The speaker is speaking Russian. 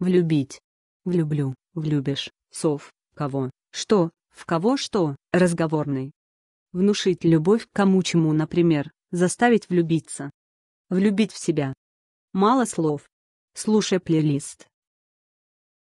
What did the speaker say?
влюбить, влюблю, влюбишь, сов, кого, что, в кого что, разговорный. Внушить любовь к кому-чему, например, заставить влюбиться. Влюбить в себя. Мало слов. Слушай плейлист.